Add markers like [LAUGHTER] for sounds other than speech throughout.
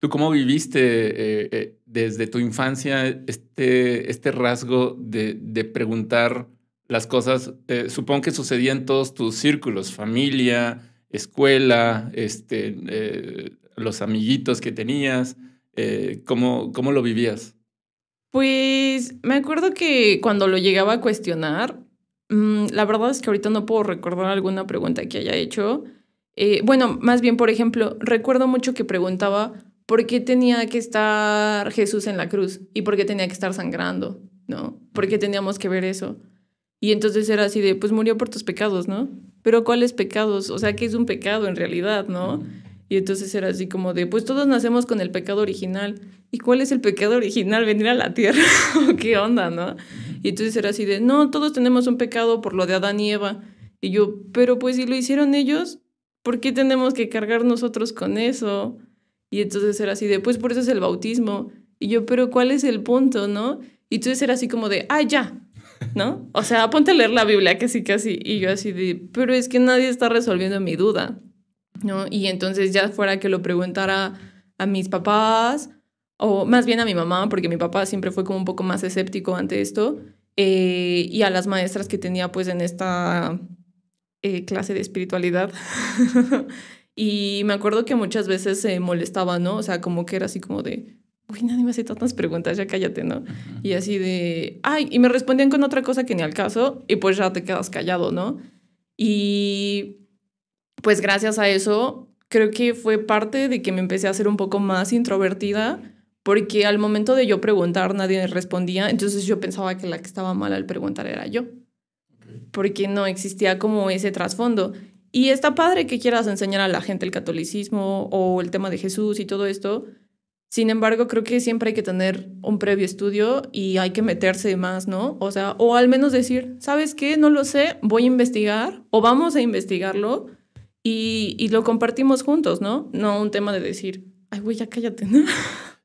¿Tú cómo viviste eh, eh, desde tu infancia este, este rasgo de, preguntar las cosas? Eh, supongo que sucedía en todos tus círculos, familia, escuela, este, los amiguitos que tenías. ¿cómo, ¿Cómo lo vivías? Pues me acuerdo que cuando lo llegaba a cuestionar, mm, la verdad es que ahorita no puedo recordar alguna pregunta que haya hecho. bueno, más bien, por ejemplo, recuerdo mucho que preguntaba, ¿por qué tenía que estar Jesús en la cruz? ¿Y por qué tenía que estar sangrando? ¿No? ¿Por qué teníamos que ver eso? Y entonces era así de, pues murió por tus pecados, ¿no? Pero ¿cuáles pecados? O sea, ¿qué es un pecado en realidad, no? Y entonces era así como de, pues todos nacemos con el pecado original. ¿Y cuál es el pecado original? Venir a la tierra. [LAUGHS] ¿Qué onda, no? Y entonces era así de, no, todos tenemos un pecado por lo de Adán y Eva. Y yo, pero pues si lo hicieron ellos, ¿por qué tenemos que cargar nosotros con eso? Y entonces era así de, pues por eso es el bautismo. Y yo, pero ¿cuál es el punto, no? Y entonces era así como de, ah, ya, ¿no? O sea, ponte a leer la Biblia, que sí, que Y yo así de, pero es que nadie está resolviendo mi duda, ¿no? Y entonces ya fuera que lo preguntara a mis papás, o más bien a mi mamá, porque mi papá siempre fue como un poco más escéptico ante esto, eh, y a las maestras que tenía pues en esta eh, clase de espiritualidad. [LAUGHS] Y me acuerdo que muchas veces se molestaba, ¿no? O sea, como que era así como de, uy, nadie me hace tantas preguntas, ya cállate, ¿no? Y así de, ay, y me respondían con otra cosa que ni al caso, y pues ya te quedas callado, ¿no? Y pues gracias a eso, creo que fue parte de que me empecé a ser un poco más introvertida, porque al momento de yo preguntar nadie me respondía, entonces yo pensaba que la que estaba mal al preguntar era yo, porque no existía como ese trasfondo. Y está padre que quieras enseñar a la gente el catolicismo o el tema de Jesús y todo esto. Sin embargo, creo que siempre hay que tener un previo estudio y hay que meterse más, ¿no? O sea, o al menos decir, ¿sabes qué? No lo sé, voy a investigar o vamos a investigarlo y, lo compartimos juntos, ¿no? No un tema de decir, ay, güey, ya cállate,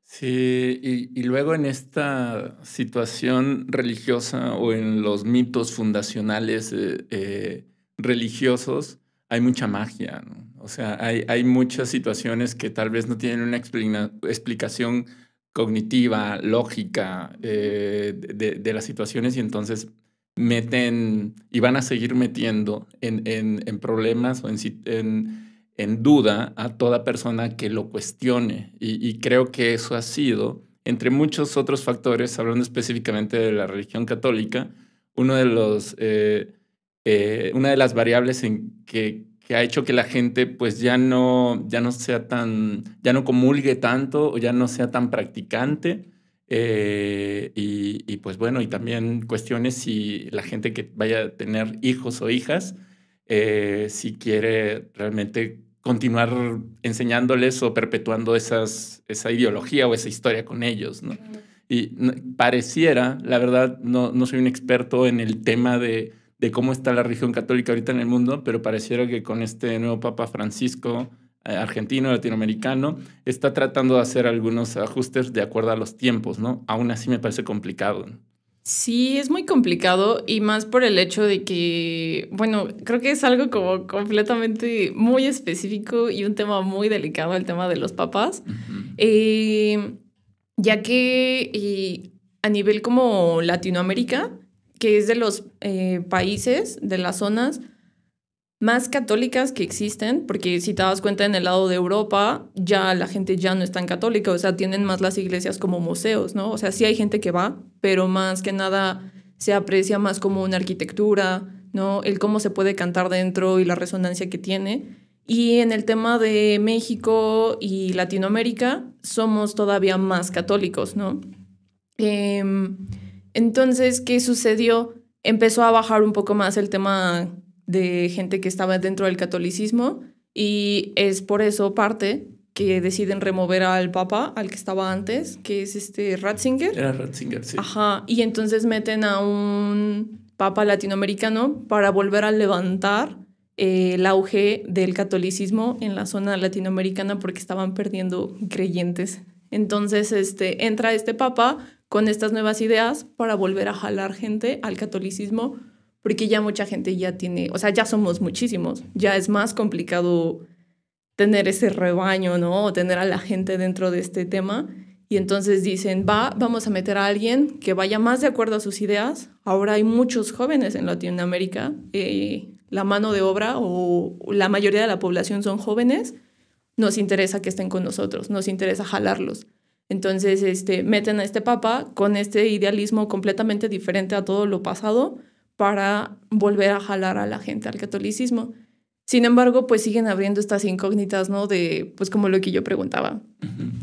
Sí, y, luego en esta situación religiosa o en los mitos fundacionales eh, eh, religiosos, hay mucha magia, O sea, hay, hay, muchas situaciones que tal vez no tienen una explicación cognitiva, lógica eh, de, las situaciones y entonces meten y van a seguir metiendo en, en, problemas o en, duda a toda persona que lo cuestione. Y, creo que eso ha sido, entre muchos otros factores, hablando específicamente de la religión católica, uno de los... Eh, eh, una de las variables en que, ha hecho que la gente pues ya no, ya no sea tan, ya no comulgue tanto o ya no sea tan practicante. Eh, y, pues bueno, y también cuestiones si la gente que vaya a tener hijos o hijas, eh, si quiere realmente continuar enseñándoles o perpetuando esas, esa ideología o esa historia con ellos. ¿no? Y pareciera, la verdad, no, no soy un experto en el tema de, de cómo está la religión católica ahorita en el mundo, pero pareciera que con este nuevo Papa Francisco, eh, argentino, latinoamericano, está tratando de hacer algunos ajustes de acuerdo a los tiempos, ¿no? Aún así me parece complicado. Sí, es muy complicado y más por el hecho de que, bueno, creo que es algo como completamente muy específico y un tema muy delicado, el tema de los papás, eh, ya que eh, a nivel como Latinoamérica, que es de los eh, países, de las zonas más católicas que existen, porque si te das cuenta en el lado de Europa, ya la gente ya no es tan católica, o sea, tienen más las iglesias como museos, ¿no? O sea, sí hay gente que va, pero más que nada se aprecia más como una arquitectura, ¿no? El cómo se puede cantar dentro y la resonancia que tiene. Y en el tema de México y Latinoamérica, somos todavía más católicos, ¿no? Eh, entonces, ¿qué sucedió? Empezó a bajar un poco más el tema de gente que estaba dentro del catolicismo y es por eso parte que deciden remover al papa, al que estaba antes, que es este Ratzinger. Era Ratzinger, sí. Ajá, y entonces meten a un papa latinoamericano para volver a levantar eh, el auge del catolicismo en la zona latinoamericana porque estaban perdiendo creyentes. Entonces este, entra este papa con estas nuevas ideas para volver a jalar gente al catolicismo, porque ya mucha gente ya tiene, o sea, ya somos muchísimos, ya es más complicado tener ese rebaño, ¿no? O tener a la gente dentro de este tema. Y entonces dicen, va, vamos a meter a alguien que vaya más de acuerdo a sus ideas. Ahora hay muchos jóvenes en Latinoamérica, eh, la mano de obra o la mayoría de la población son jóvenes. Nos interesa que estén con nosotros, nos interesa jalarlos. Entonces, este, meten a este papa con este idealismo completamente diferente a todo lo pasado para volver a jalar a la gente al catolicismo. Sin embargo, pues siguen abriendo estas incógnitas, ¿no? De, pues como lo que yo preguntaba,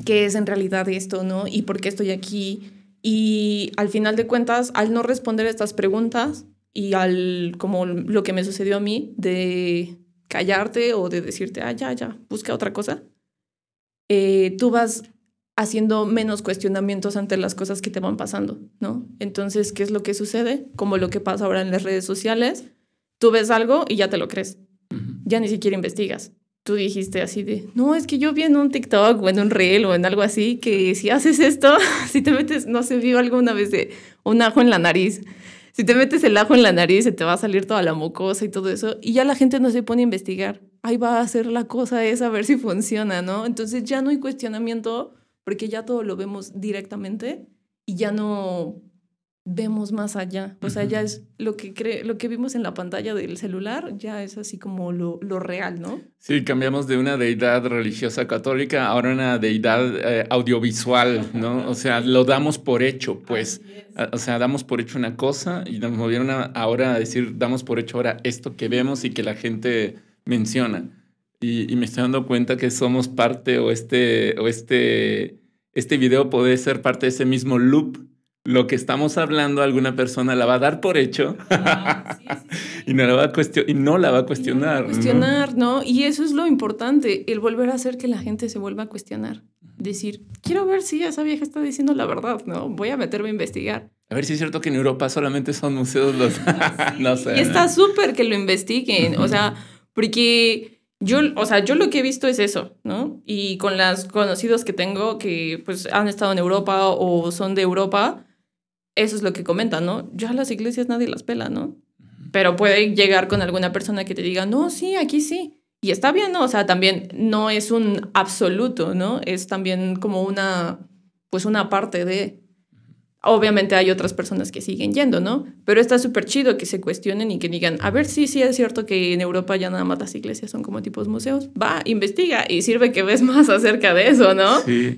¿qué es en realidad esto, ¿no? ¿Y por qué estoy aquí? Y al final de cuentas, al no responder estas preguntas y al, como lo que me sucedió a mí, de callarte o de decirte, ah, ya, ya, busca otra cosa, eh, tú vas haciendo menos cuestionamientos ante las cosas que te van pasando, ¿no? Entonces, ¿qué es lo que sucede? Como lo que pasa ahora en las redes sociales, tú ves algo y ya te lo crees, ya ni siquiera investigas. Tú dijiste así de, no, es que yo vi en un TikTok o en un reel o en algo así que si haces esto, [LAUGHS] si te metes, no sé, vio alguna vez de un ajo en la nariz, si te metes el ajo en la nariz se te va a salir toda la mucosa y todo eso, y ya la gente no se pone a investigar, ahí va a hacer la cosa esa, a ver si funciona, ¿no? Entonces ya no hay cuestionamiento porque ya todo lo vemos directamente y ya no vemos más allá. O sea, ya es lo que, lo que vimos en la pantalla del celular, ya es así como lo, real, ¿no? Sí, cambiamos de una deidad religiosa católica a una deidad eh, audiovisual, ¿no? O sea, lo damos por hecho, pues. O sea, damos por hecho una cosa y nos movieron ahora a decir, damos por hecho ahora esto que vemos y que la gente menciona y, me estoy dando cuenta que somos parte o este, o este, este video puede ser parte de ese mismo loop. Lo que estamos hablando, alguna persona la va a dar por hecho ah, [LAUGHS] y, no la va a y no la va a cuestionar. cuestionar, ¿no? Y eso es lo importante, el volver a hacer que la gente se vuelva a cuestionar. Decir, quiero ver si esa vieja está diciendo la verdad, ¿no? Voy a meterme a investigar. A ver si es cierto que en Europa solamente son museos los... [LAUGHS] [LAUGHS] no sé. está súper que lo investiguen, o sea, porque yo, o sea, yo lo que he visto es eso, ¿no? Y con las conocidos que tengo que pues han estado en Europa o son de Europa, eso es lo que comentan, ¿no? Ya las iglesias nadie las pela, ¿no? Pero puede llegar con alguna persona que te diga, no, sí, aquí sí. Y está bien, ¿no? O sea, también no es un absoluto, ¿no? Es también como una, pues una parte de... Obviamente hay otras personas que siguen yendo, ¿no? Pero está súper chido que se cuestionen y que digan, a ver, si sí es cierto que en Europa ya nada más las iglesias son como tipos museos. Va, investiga y sirve que ves [LAUGHS] más acerca de eso, ¿no? Sí,